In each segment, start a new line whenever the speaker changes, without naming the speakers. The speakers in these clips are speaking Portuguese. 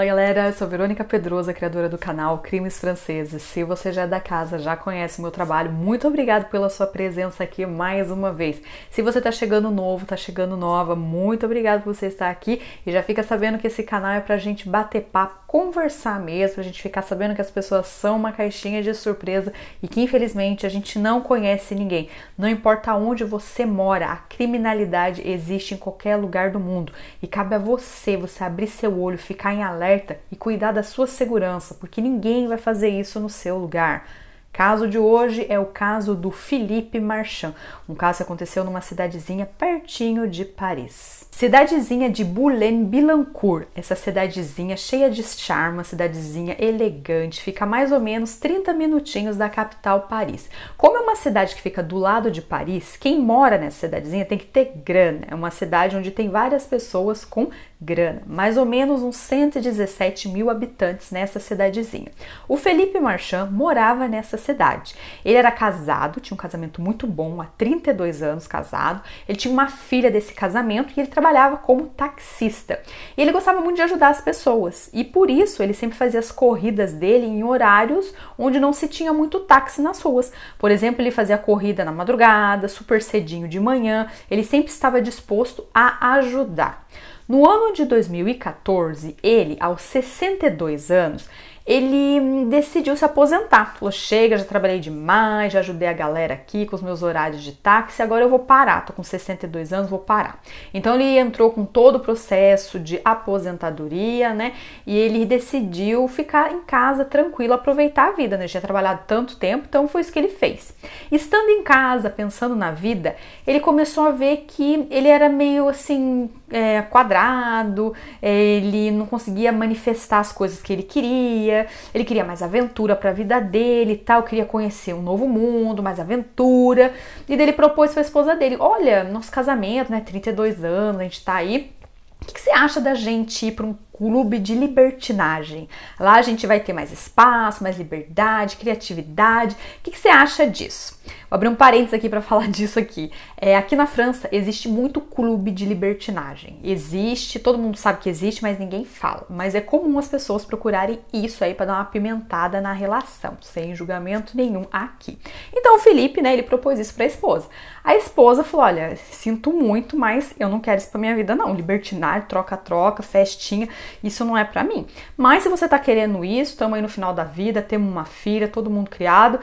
Olá galera, sou Verônica Pedrosa, criadora do canal Crimes Franceses. Se você já é da casa, já conhece o meu trabalho, muito obrigado pela sua presença aqui mais uma vez. Se você está chegando novo, está chegando nova, muito obrigado por você estar aqui e já fica sabendo que esse canal é pra gente bater papo, conversar mesmo, pra gente ficar sabendo que as pessoas são uma caixinha de surpresa e que infelizmente a gente não conhece ninguém. Não importa onde você mora, a criminalidade existe em qualquer lugar do mundo e cabe a você, você abrir seu olho, ficar em alerta alerta e cuidar da sua segurança, porque ninguém vai fazer isso no seu lugar. Caso de hoje é o caso do Philippe Marchand, um caso que aconteceu numa cidadezinha pertinho de Paris. Cidadezinha de Boulogne-Billancourt, essa cidadezinha cheia de charme, cidadezinha elegante, fica mais ou menos 30 minutinhos da capital Paris. Como é uma cidade que fica do lado de Paris, quem mora nessa cidadezinha tem que ter grana. É uma cidade onde tem várias pessoas com grana. Mais ou menos uns 117 mil habitantes nessa cidadezinha. O Felipe Marchand morava nessa cidade. Ele era casado, tinha um casamento muito bom, há 32 anos casado. Ele tinha uma filha desse casamento e ele trabalhava como taxista. E ele gostava muito de ajudar as pessoas e por isso ele sempre fazia as corridas dele em horários onde não se tinha muito táxi nas ruas. Por exemplo, ele fazia a corrida na madrugada, super cedinho de manhã. Ele sempre estava disposto a ajudar. No ano de 2014, ele, aos 62 anos, ele hum, decidiu se aposentar. Falou: chega, já trabalhei demais, já ajudei a galera aqui com os meus horários de táxi, agora eu vou parar. Tô com 62 anos, vou parar. Então ele entrou com todo o processo de aposentadoria, né? E ele decidiu ficar em casa tranquilo, aproveitar a vida, né? Ele tinha trabalhado tanto tempo, então foi isso que ele fez. Estando em casa, pensando na vida, ele começou a ver que ele era meio assim é, quadrado, é, ele não conseguia manifestar as coisas que ele queria, ele queria mais aventura para a vida dele e tal, queria conhecer um novo mundo, mais aventura. E daí ele propôs para a esposa dele: Olha, nosso casamento, né? 32 anos, a gente tá aí. O que, que você acha da gente ir para um clube de libertinagem. Lá a gente vai ter mais espaço, mais liberdade, criatividade. O que, que você acha disso? Vou abrir um parênteses aqui para falar disso aqui. É, aqui na França existe muito clube de libertinagem. Existe, todo mundo sabe que existe, mas ninguém fala. Mas é comum as pessoas procurarem isso aí para dar uma pimentada na relação, sem julgamento nenhum aqui. Então o Felipe, né, ele propôs isso para a esposa. A esposa falou: "Olha, sinto muito, mas eu não quero isso para minha vida não. Libertinagem, troca-troca, festinha isso não é para mim. Mas se você tá querendo isso, estamos aí no final da vida, temos uma filha, todo mundo criado,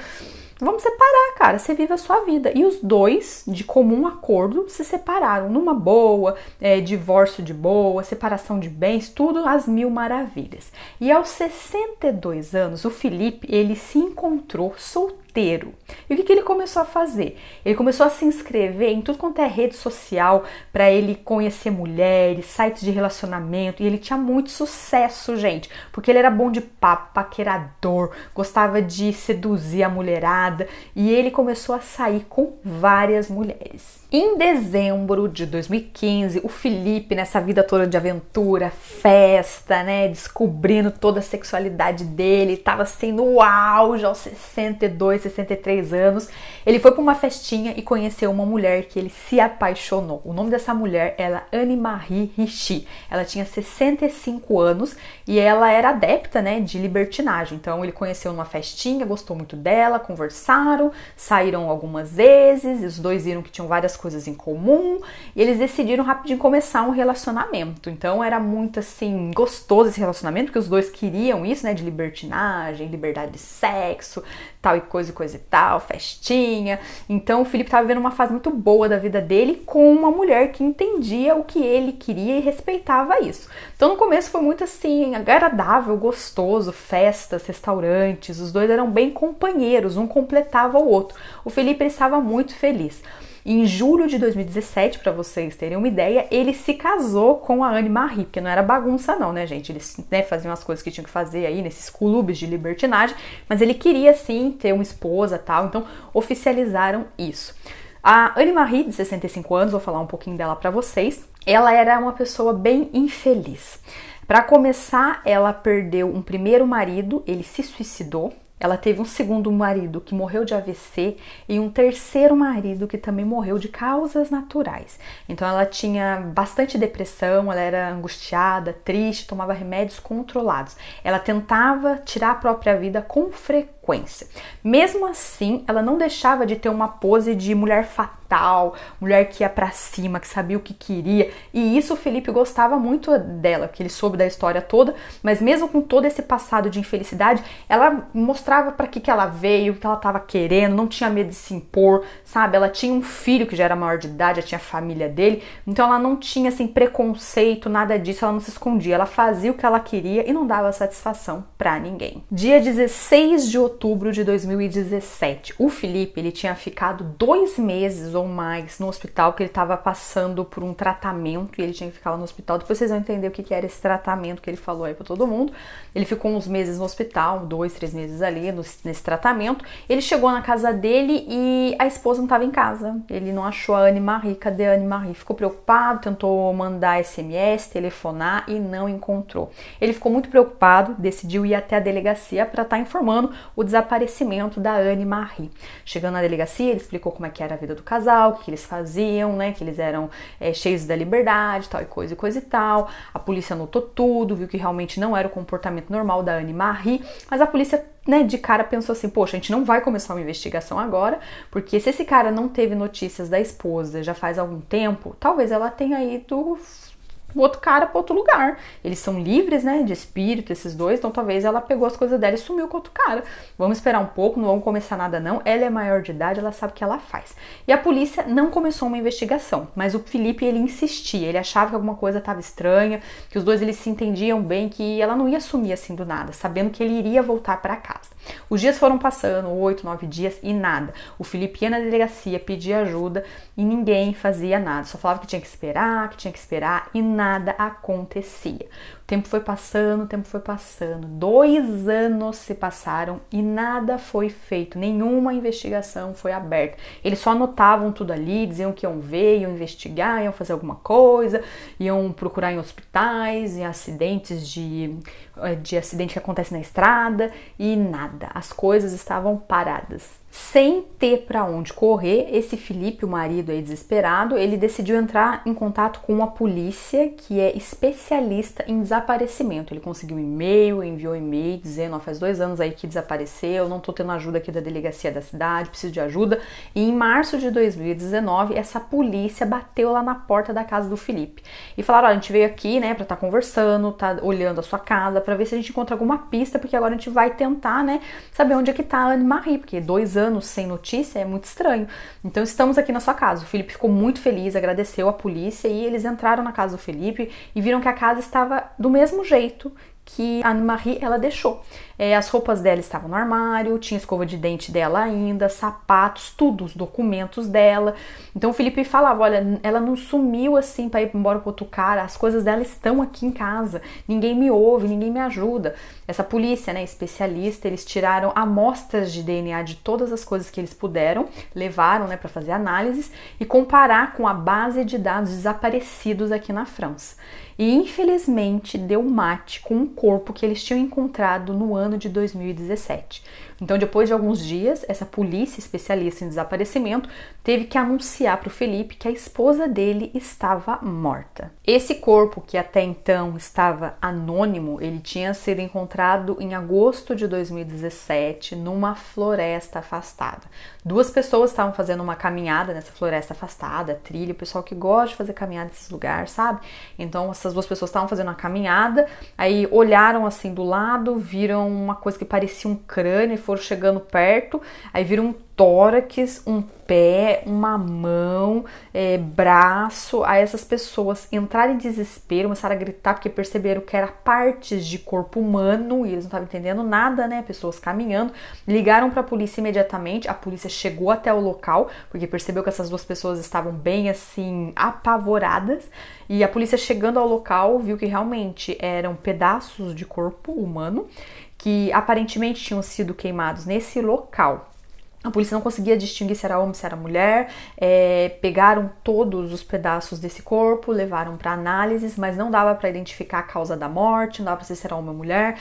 vamos separar, cara. Você vive a sua vida. E os dois, de comum acordo, se separaram numa boa, é, divórcio de boa, separação de bens, tudo às mil maravilhas. E aos 62 anos, o Felipe ele se encontrou solteiro inteiro. E o que, que ele começou a fazer? Ele começou a se inscrever em tudo quanto é rede social para ele conhecer mulheres, sites de relacionamento, e ele tinha muito sucesso, gente, porque ele era bom de papo, paquerador, gostava de seduzir a mulherada, e ele começou a sair com várias mulheres. Em dezembro de 2015, o Felipe, nessa vida toda de aventura, festa, né, descobrindo toda a sexualidade dele, estava sendo assim, no auge aos 62, 63 anos, ele foi para uma festinha e conheceu uma mulher que ele se apaixonou. O nome dessa mulher era Anne-Marie Richie. Ela tinha 65 anos e ela era adepta né, de libertinagem. Então ele conheceu numa festinha, gostou muito dela, conversaram, saíram algumas vezes, os dois viram que tinham várias coisas em comum e eles decidiram rapidinho começar um relacionamento. Então era muito assim gostoso esse relacionamento, porque os dois queriam isso, né, de libertinagem, liberdade de sexo, tal e coisa depois e coisa e tal, festinha. Então o Felipe estava vivendo uma fase muito boa da vida dele com uma mulher que entendia o que ele queria e respeitava isso. Então no começo foi muito assim, agradável, gostoso, festas, restaurantes, os dois eram bem companheiros, um completava o outro. O Felipe estava muito feliz. Em julho de 2017, para vocês terem uma ideia, ele se casou com a Anne Marie, porque não era bagunça não, né, gente? Eles né, faziam as coisas que tinham que fazer aí nesses clubes de libertinagem, mas ele queria sim ter uma esposa, tal, então oficializaram isso. A Anne Marie, de 65 anos, vou falar um pouquinho dela para vocês. Ela era uma pessoa bem infeliz. Para começar, ela perdeu um primeiro marido, ele se suicidou ela teve um segundo marido que morreu de AVC e um terceiro marido que também morreu de causas naturais. Então ela tinha bastante depressão, ela era angustiada, triste, tomava remédios controlados. Ela tentava tirar a própria vida com frequência frequência. Mesmo assim, ela não deixava de ter uma pose de mulher fatal, mulher que ia para cima, que sabia o que queria, e isso o Felipe gostava muito dela, que ele soube da história toda, mas mesmo com todo esse passado de infelicidade, ela mostrava para que que ela veio, o que ela estava querendo, não tinha medo de se impor, sabe? Ela tinha um filho que já era maior de idade, já tinha a família dele, então ela não tinha assim preconceito, nada disso, ela não se escondia, ela fazia o que ela queria e não dava satisfação para ninguém. Dia 16 de outubro outubro de 2017. O Felipe ele tinha ficado dois meses ou mais no hospital, que ele estava passando por um tratamento e ele tinha que ficar lá no hospital. Depois vocês vão entender o que, que era esse tratamento que ele falou aí para todo mundo. Ele ficou uns meses no hospital, dois, três meses ali no, nesse tratamento. Ele chegou na casa dele e a esposa não estava em casa. Ele não achou a Anne Marie. Cadê a Anne Marie? Ficou preocupado, tentou mandar SMS, telefonar e não encontrou. Ele ficou muito preocupado, decidiu ir até a delegacia para estar tá informando o desaparecimento da Anne Marie. Chegando na delegacia, ele explicou como é que era a vida do casal, o que eles faziam, né? Que eles eram é, cheios da liberdade, tal e coisa e coisa e tal. A polícia anotou tudo, viu que realmente não era o comportamento normal da Anne Marie, mas a polícia né, de cara pensou assim, poxa, a gente não vai começar uma investigação agora, porque se esse cara não teve notícias da esposa já faz algum tempo, talvez ela tenha ido o outro cara para outro lugar. Eles são livres, né, de espírito, esses dois, então talvez ela pegou as coisas dela e sumiu com outro cara. Vamos esperar um pouco, não vamos começar nada não. Ela é maior de idade, ela sabe o que ela faz. E a polícia não começou uma investigação, mas o Felipe, ele insistia, ele achava que alguma coisa estava estranha, que os dois eles se entendiam bem, que ela não ia sumir assim do nada, sabendo que ele iria voltar para casa. Os dias foram passando, oito, nove dias e nada. O Felipe ia na delegacia, pedir ajuda e ninguém fazia nada. Só falava que tinha que esperar, que tinha que esperar e nada nada acontecia tempo foi passando, o tempo foi passando. Dois anos se passaram e nada foi feito, nenhuma investigação foi aberta. Eles só anotavam tudo ali, diziam que iam ver, iam investigar, iam fazer alguma coisa, iam procurar em hospitais, em acidentes de, eh, de acidente que acontece na estrada e nada. As coisas estavam paradas. Sem ter para onde correr, esse Felipe, o marido aí desesperado, ele decidiu entrar em contato com a polícia, que é especialista em desaparecimento desaparecimento. Ele conseguiu um e-mail, enviou um e-mail dizendo: ó, faz dois anos aí que desapareceu, não tô tendo ajuda aqui da delegacia da cidade, preciso de ajuda. E em março de 2019, essa polícia bateu lá na porta da casa do Felipe e falaram: ó, a gente veio aqui, né, pra estar tá conversando, tá olhando a sua casa, para ver se a gente encontra alguma pista, porque agora a gente vai tentar, né, saber onde é que tá a Anne Marie, porque dois anos sem notícia é muito estranho. Então estamos aqui na sua casa. O Felipe ficou muito feliz, agradeceu a polícia e eles entraram na casa do Felipe e viram que a casa estava do do mesmo jeito que a Anne-Marie ela deixou. É, as roupas dela estavam no armário, tinha escova de dente dela ainda, sapatos, tudo, os documentos dela. Então o Felipe falava: olha, ela não sumiu assim para ir embora com outro cara, as coisas dela estão aqui em casa, ninguém me ouve, ninguém me ajuda. Essa polícia, né, especialista, eles tiraram amostras de DNA de todas as coisas que eles puderam, levaram, né, para fazer análises e comparar com a base de dados desaparecidos aqui na França. E infelizmente deu mate com um corpo que eles tinham encontrado no ano de 2017. Então, depois de alguns dias, essa polícia especialista em desaparecimento teve que anunciar para o Felipe que a esposa dele estava morta. Esse corpo, que até então estava anônimo, ele tinha sido encontrado encontrado em agosto de 2017 numa floresta afastada. Duas pessoas estavam fazendo uma caminhada nessa floresta afastada, trilha, o pessoal que gosta de fazer caminhada nesses lugares, sabe? Então essas duas pessoas estavam fazendo uma caminhada, aí olharam assim do lado, viram uma coisa que parecia um crânio e foram chegando perto, aí viram um tórax, um pé, uma mão, é, braço, a essas pessoas entrarem em desespero, começaram a gritar porque perceberam que era partes de corpo humano e eles não estavam entendendo nada, né? Pessoas caminhando, ligaram para a polícia imediatamente, a polícia chegou até o local porque percebeu que essas duas pessoas estavam bem assim apavoradas e a polícia chegando ao local viu que realmente eram pedaços de corpo humano que aparentemente tinham sido queimados nesse local. A polícia não conseguia distinguir se era homem, se era mulher. É, pegaram todos os pedaços desse corpo, levaram para análises, mas não dava para identificar a causa da morte, não dava para saber se era homem ou mulher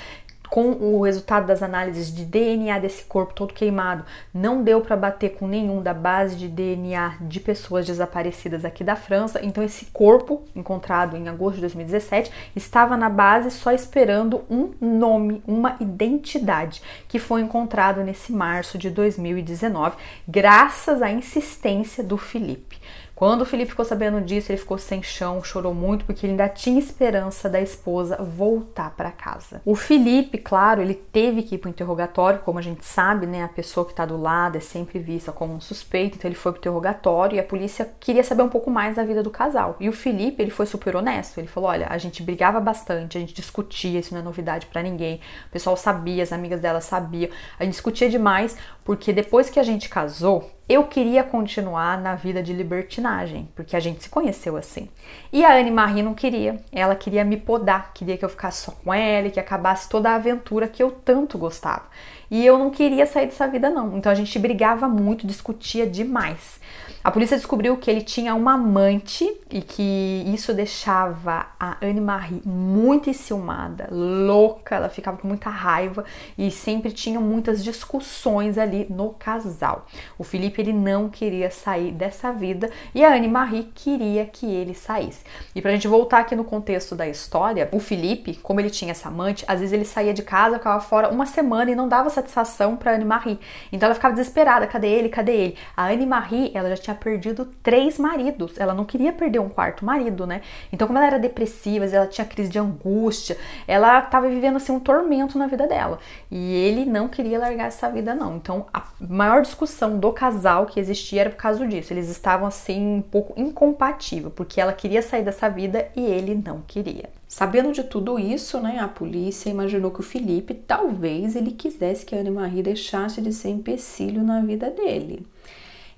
com o resultado das análises de DNA desse corpo todo queimado, não deu para bater com nenhum da base de DNA de pessoas desaparecidas aqui da França. Então esse corpo encontrado em agosto de 2017 estava na base só esperando um nome, uma identidade, que foi encontrado nesse março de 2019, graças à insistência do Felipe. Quando o Felipe ficou sabendo disso, ele ficou sem chão, chorou muito porque ele ainda tinha esperança da esposa voltar para casa. O Felipe, claro, ele teve que ir para o interrogatório, como a gente sabe, né? A pessoa que está do lado é sempre vista como um suspeito, então ele foi para o interrogatório e a polícia queria saber um pouco mais da vida do casal. E o Felipe, ele foi super honesto, ele falou: "Olha, a gente brigava bastante, a gente discutia, isso não é novidade para ninguém. O pessoal sabia, as amigas dela sabiam. A gente discutia demais porque depois que a gente casou, eu queria continuar na vida de libertinagem, porque a gente se conheceu assim. E a Anne Marie não queria, ela queria me podar, queria que eu ficasse só com ela, que acabasse toda a aventura que eu tanto gostava. E eu não queria sair dessa vida não. Então a gente brigava muito, discutia demais. A polícia descobriu que ele tinha uma amante e que isso deixava a Anne-Marie muito enciumada, louca, ela ficava com muita raiva e sempre tinham muitas discussões ali no casal. O Felipe ele não queria sair dessa vida e a Anne-Marie queria que ele saísse. E pra gente voltar aqui no contexto da história, o Felipe, como ele tinha essa amante, às vezes ele saía de casa, ficava fora uma semana e não dava satisfação pra Anne-Marie. Então ela ficava desesperada, cadê ele? Cadê ele? A Anne-Marie, ela já tinha perdido três maridos. Ela não queria perder um quarto marido, né? Então, como ela era depressiva, ela tinha crise de angústia, ela estava vivendo assim um tormento na vida dela. E ele não queria largar essa vida, não. Então, a maior discussão do casal que existia era por causa disso. Eles estavam assim um pouco incompatível, porque ela queria sair dessa vida e ele não queria. Sabendo de tudo isso, né, a polícia imaginou que o Felipe talvez ele quisesse que a Anne Marie deixasse de ser empecilho na vida dele.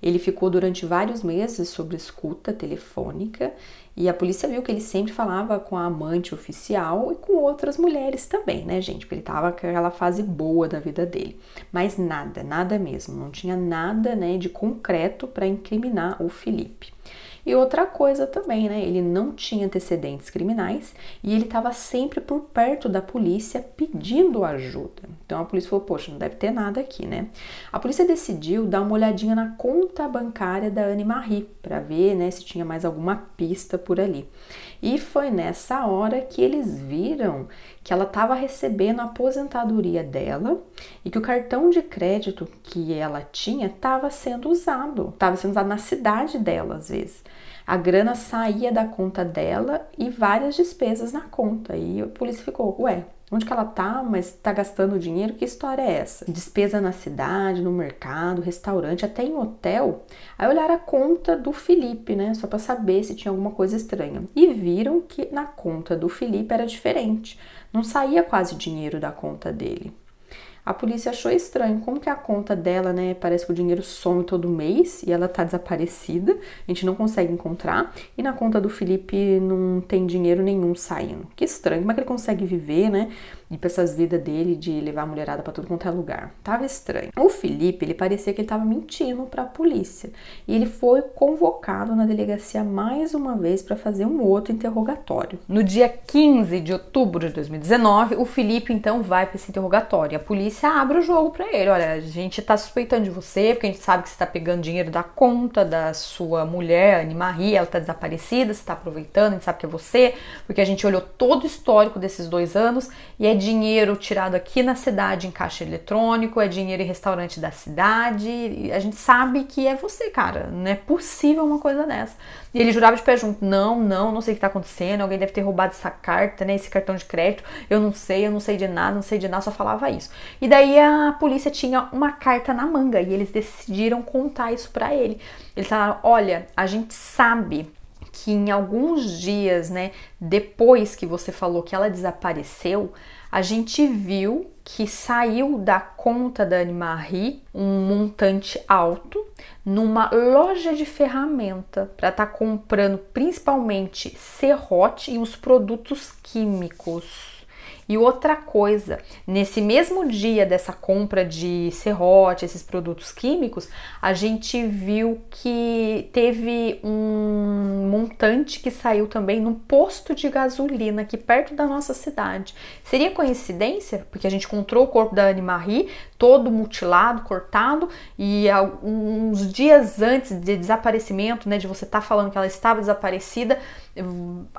Ele ficou durante vários meses sob escuta telefônica e a polícia viu que ele sempre falava com a amante oficial e com outras mulheres também, né, gente? Porque ele tava com aquela fase boa da vida dele. Mas nada, nada mesmo, não tinha nada, né, de concreto para incriminar o Felipe. E outra coisa também, né? Ele não tinha antecedentes criminais e ele estava sempre por perto da polícia pedindo ajuda. Então a polícia falou: Poxa, não deve ter nada aqui, né? A polícia decidiu dar uma olhadinha na conta bancária da Anne Marie para ver né, se tinha mais alguma pista por ali. E foi nessa hora que eles viram que ela estava recebendo a aposentadoria dela e que o cartão de crédito que ela tinha estava sendo usado, estava sendo usado na cidade dela às vezes. A grana saía da conta dela e várias despesas na conta. E a polícia ficou, ué, Onde que ela tá, mas tá gastando dinheiro? Que história é essa? Despesa na cidade, no mercado, restaurante, até em hotel. Aí olharam a conta do Felipe, né? Só para saber se tinha alguma coisa estranha. E viram que na conta do Felipe era diferente. Não saía quase dinheiro da conta dele. A polícia achou estranho como que a conta dela, né, parece que o dinheiro some todo mês e ela tá desaparecida, a gente não consegue encontrar, e na conta do Felipe não tem dinheiro nenhum saindo. Que estranho, como é que ele consegue viver, né? de passar essas vidas dele, de levar a mulherada para tudo quanto é lugar. Tava estranho. O Felipe, ele parecia que ele tava mentindo para a polícia. E ele foi convocado na delegacia mais uma vez para fazer um outro interrogatório. No dia 15 de outubro de 2019, o Felipe então vai para esse interrogatório. A polícia abre o jogo para ele. Olha, a gente tá suspeitando de você, porque a gente sabe que você tá pegando dinheiro da conta da sua mulher, Anne Marie, ela tá desaparecida, você tá aproveitando, a gente sabe que é você, porque a gente olhou todo o histórico desses dois anos e aí é dinheiro tirado aqui na cidade em caixa eletrônico, é dinheiro em restaurante da cidade. A gente sabe que é você, cara. Não é possível uma coisa dessa. E ele jurava de pé junto: não, não, não sei o que tá acontecendo. Alguém deve ter roubado essa carta, né? Esse cartão de crédito. Eu não sei, eu não sei de nada, não sei de nada. Só falava isso. E daí a polícia tinha uma carta na manga e eles decidiram contar isso para ele. Eles falaram: olha, a gente sabe que em alguns dias, né, depois que você falou que ela desapareceu, a gente viu que saiu da conta da Anne-Marie um montante alto numa loja de ferramenta para estar tá comprando principalmente serrote e uns produtos químicos. E outra coisa, nesse mesmo dia dessa compra de serrote, esses produtos químicos, a gente viu que teve um montante que saiu também no posto de gasolina aqui perto da nossa cidade. Seria coincidência? Porque a gente encontrou o corpo da Anne Marie, todo mutilado, cortado, e alguns dias antes de desaparecimento, né, de você estar tá falando que ela estava desaparecida,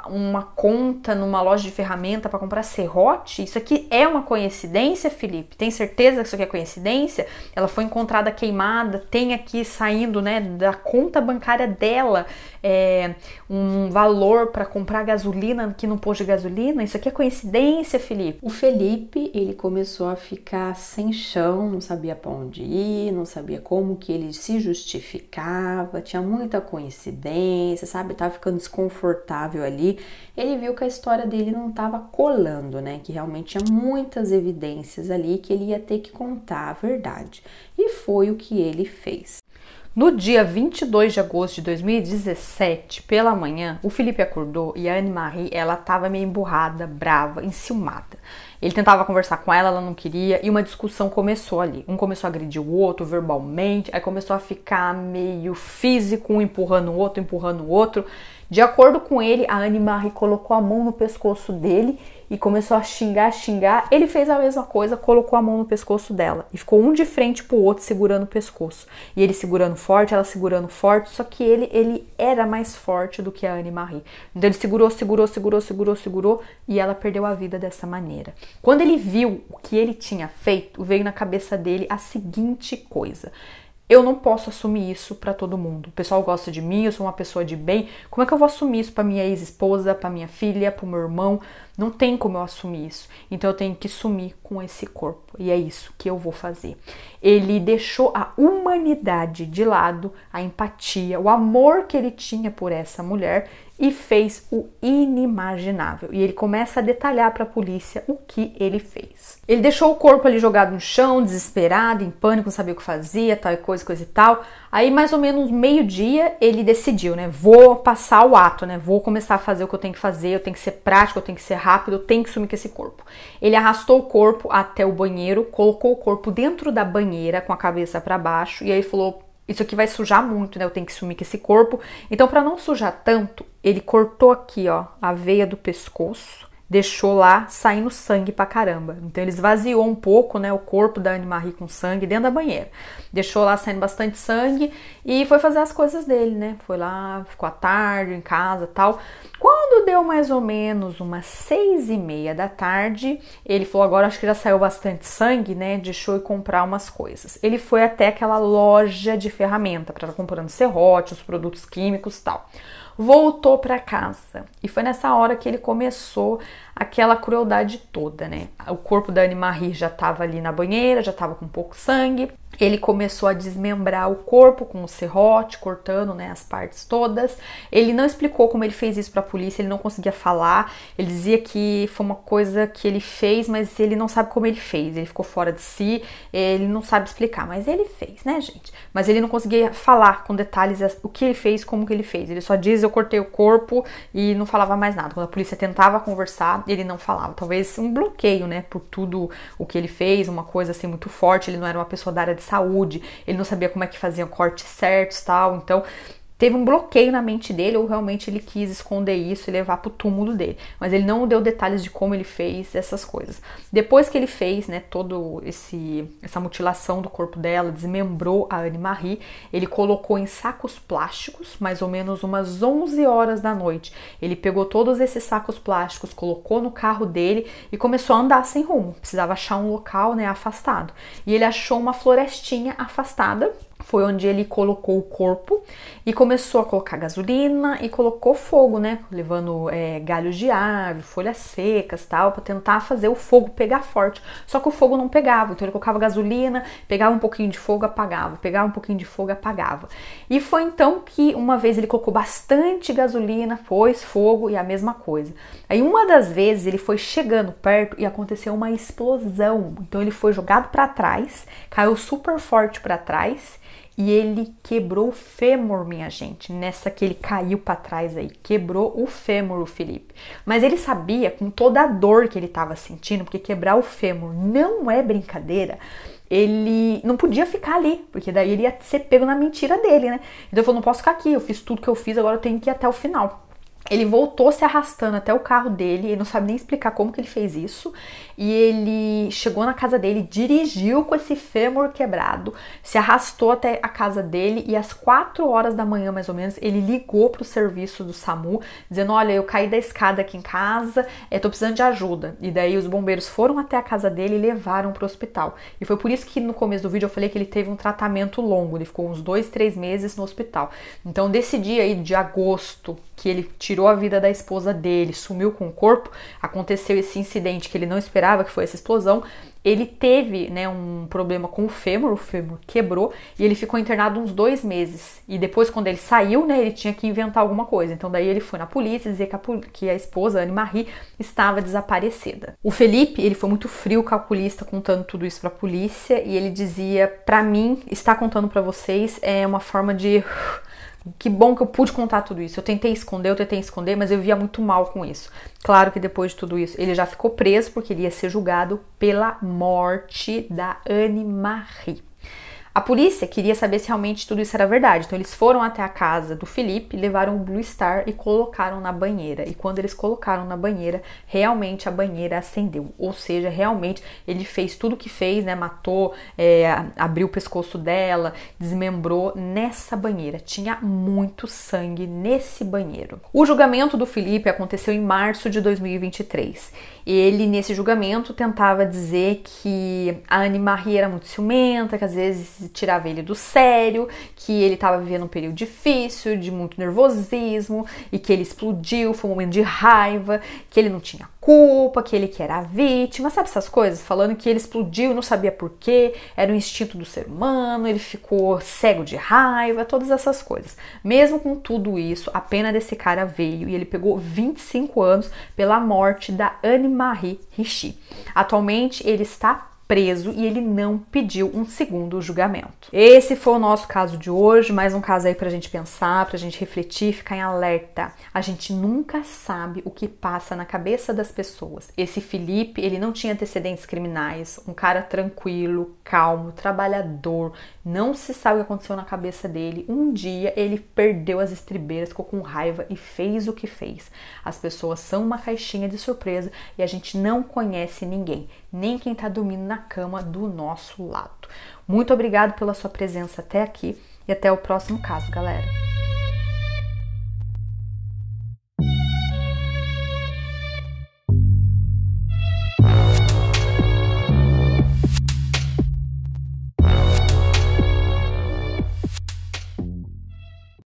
uma conta numa loja de ferramenta para comprar serrote, isso aqui é uma coincidência, Felipe? Tem certeza que isso aqui é coincidência? Ela foi encontrada queimada, tem aqui saindo, né, da conta bancária dela, é, um valor para comprar gasolina aqui no posto de gasolina. Isso aqui é coincidência, Felipe. O Felipe, ele começou a ficar sem chão, não sabia para onde ir, não sabia como que ele se justificava, tinha muita coincidência, sabe? Tava ficando desconfortável ali. Ele viu que a história dele não estava colando, né? Que realmente tinha muitas evidências ali que ele ia ter que contar a verdade. E foi o que ele fez. No dia 22 de agosto de 2017, pela manhã, o Felipe acordou e a Anne-Marie, ela tava meio emburrada, brava, enciumada. Ele tentava conversar com ela, ela não queria, e uma discussão começou ali. Um começou a agredir o outro verbalmente, aí começou a ficar meio físico, um empurrando o outro, empurrando o outro. De acordo com ele, a Anne-Marie colocou a mão no pescoço dele e começou a xingar, xingar, ele fez a mesma coisa, colocou a mão no pescoço dela e ficou um de frente pro outro segurando o pescoço. E ele segurando forte, ela segurando forte, só que ele ele era mais forte do que a Anne Marie. Então ele segurou, segurou, segurou, segurou, segurou e ela perdeu a vida dessa maneira. Quando ele viu o que ele tinha feito, veio na cabeça dele a seguinte coisa: eu não posso assumir isso para todo mundo. O pessoal gosta de mim, eu sou uma pessoa de bem. Como é que eu vou assumir isso para minha ex-esposa, para minha filha, para meu irmão? Não tem como eu assumir isso. Então eu tenho que sumir com esse corpo. E é isso que eu vou fazer. Ele deixou a humanidade de lado, a empatia, o amor que ele tinha por essa mulher e fez o inimaginável. E ele começa a detalhar para a polícia o que ele fez. Ele deixou o corpo ali jogado no chão, desesperado, em pânico, não sabia o que fazia, tal e coisa, coisa e tal. Aí, mais ou menos meio-dia, ele decidiu, né? Vou passar o ato, né? Vou começar a fazer o que eu tenho que fazer, eu tenho que ser prático, eu tenho que ser rápido, eu tenho que sumir com esse corpo. Ele arrastou o corpo até o banheiro, colocou o corpo dentro da banheira com a cabeça para baixo e aí falou: Isso aqui vai sujar muito, né? Eu tenho que sumir com esse corpo. Então, para não sujar tanto, ele cortou aqui, ó, a veia do pescoço deixou lá saindo sangue pra caramba. Então ele esvaziou um pouco, né, o corpo da Anne Marie com sangue dentro da banheira. Deixou lá saindo bastante sangue e foi fazer as coisas dele, né? Foi lá, ficou à tarde em casa, tal. Quando deu mais ou menos umas seis e meia da tarde, ele falou agora acho que já saiu bastante sangue, né? Deixou e comprar umas coisas. Ele foi até aquela loja de ferramenta para estar comprando serrote, os produtos químicos, tal voltou para casa. E foi nessa hora que ele começou aquela crueldade toda, né? O corpo da Anne Marie já estava ali na banheira, já estava com pouco sangue ele começou a desmembrar o corpo com o serrote, cortando né, as partes todas. Ele não explicou como ele fez isso para a polícia, ele não conseguia falar. Ele dizia que foi uma coisa que ele fez, mas ele não sabe como ele fez. Ele ficou fora de si, ele não sabe explicar, mas ele fez, né, gente? Mas ele não conseguia falar com detalhes o que ele fez, como que ele fez. Ele só diz eu cortei o corpo e não falava mais nada. Quando a polícia tentava conversar, ele não falava. Talvez um bloqueio, né, por tudo o que ele fez, uma coisa assim muito forte. Ele não era uma pessoa da área de saúde, ele não sabia como é que faziam cortes certos tal. Então, teve um bloqueio na mente dele ou realmente ele quis esconder isso e levar para o túmulo dele. Mas ele não deu detalhes de como ele fez essas coisas. Depois que ele fez, né, todo esse essa mutilação do corpo dela, desmembrou a Anne Marie, ele colocou em sacos plásticos, mais ou menos umas 11 horas da noite. Ele pegou todos esses sacos plásticos, colocou no carro dele e começou a andar sem rumo. Precisava achar um local, né, afastado. E ele achou uma florestinha afastada foi onde ele colocou o corpo e começou a colocar gasolina e colocou fogo, né? Levando é, galhos de árvore, folhas secas, tal, para tentar fazer o fogo pegar forte. Só que o fogo não pegava, então ele colocava gasolina, pegava um pouquinho de fogo, apagava, pegava um pouquinho de fogo, apagava. E foi então que uma vez ele colocou bastante gasolina, pôs fogo e a mesma coisa. Aí uma das vezes ele foi chegando perto e aconteceu uma explosão. Então ele foi jogado para trás, caiu super forte para trás e ele quebrou o fêmur, minha gente. Nessa que ele caiu para trás aí, quebrou o fêmur, o Felipe. Mas ele sabia com toda a dor que ele estava sentindo, porque quebrar o fêmur não é brincadeira. Ele não podia ficar ali, porque daí ele ia ser pego na mentira dele, né? Então ele falou: não posso ficar aqui, eu fiz tudo que eu fiz, agora eu tenho que ir até o final. Ele voltou se arrastando até o carro dele, ele não sabe nem explicar como que ele fez isso e ele chegou na casa dele, dirigiu com esse fêmur quebrado, se arrastou até a casa dele e às 4 horas da manhã, mais ou menos, ele ligou pro serviço do SAMU, dizendo: Olha, eu caí da escada aqui em casa, é, tô precisando de ajuda. E daí os bombeiros foram até a casa dele e levaram pro hospital. E foi por isso que no começo do vídeo eu falei que ele teve um tratamento longo, ele ficou uns dois, três meses no hospital. Então, desse dia aí de agosto, que ele tirou a vida da esposa dele, sumiu com o corpo, aconteceu esse incidente que ele não esperava esperava, que foi essa explosão, ele teve né, um problema com o fêmur, o fêmur quebrou e ele ficou internado uns dois meses. E depois, quando ele saiu, né, ele tinha que inventar alguma coisa. Então, daí ele foi na polícia dizer que a, que a esposa, Anne Marie, estava desaparecida. O Felipe, ele foi muito frio, calculista, contando tudo isso para a polícia e ele dizia: para mim, estar contando para vocês é uma forma de que bom que eu pude contar tudo isso. Eu tentei esconder, eu tentei esconder, mas eu via muito mal com isso. Claro que depois de tudo isso, ele já ficou preso porque ele ia ser julgado pela morte da Anne Marie. A polícia queria saber se realmente tudo isso era verdade, então eles foram até a casa do Felipe, levaram o Blue Star e colocaram na banheira. E quando eles colocaram na banheira, realmente a banheira acendeu. Ou seja, realmente ele fez tudo o que fez, né? Matou, é, abriu o pescoço dela, desmembrou nessa banheira. Tinha muito sangue nesse banheiro. O julgamento do Felipe aconteceu em março de 2023. Ele, nesse julgamento, tentava dizer que a Anne Marie era muito ciumenta, que às vezes tirava ele do sério, que ele estava vivendo um período difícil, de muito nervosismo e que ele explodiu, foi um momento de raiva, que ele não tinha culpa, que ele que era a vítima, sabe essas coisas? Falando que ele explodiu, não sabia porquê, era um instinto do ser humano, ele ficou cego de raiva, todas essas coisas. Mesmo com tudo isso, a pena desse cara veio e ele pegou 25 anos pela morte da Anne-Marie Richie. Atualmente ele está preso e ele não pediu um segundo julgamento. Esse foi o nosso caso de hoje, mais um caso aí pra gente pensar, pra gente refletir, ficar em alerta. A gente nunca sabe o que passa na cabeça das pessoas. Esse Felipe, ele não tinha antecedentes criminais, um cara tranquilo, calmo, trabalhador, não se sabe o que aconteceu na cabeça dele. Um dia ele perdeu as estribeiras, ficou com raiva e fez o que fez. As pessoas são uma caixinha de surpresa e a gente não conhece ninguém nem quem está dormindo na cama do nosso lado. Muito obrigado pela sua presença até aqui e até o próximo caso, galera.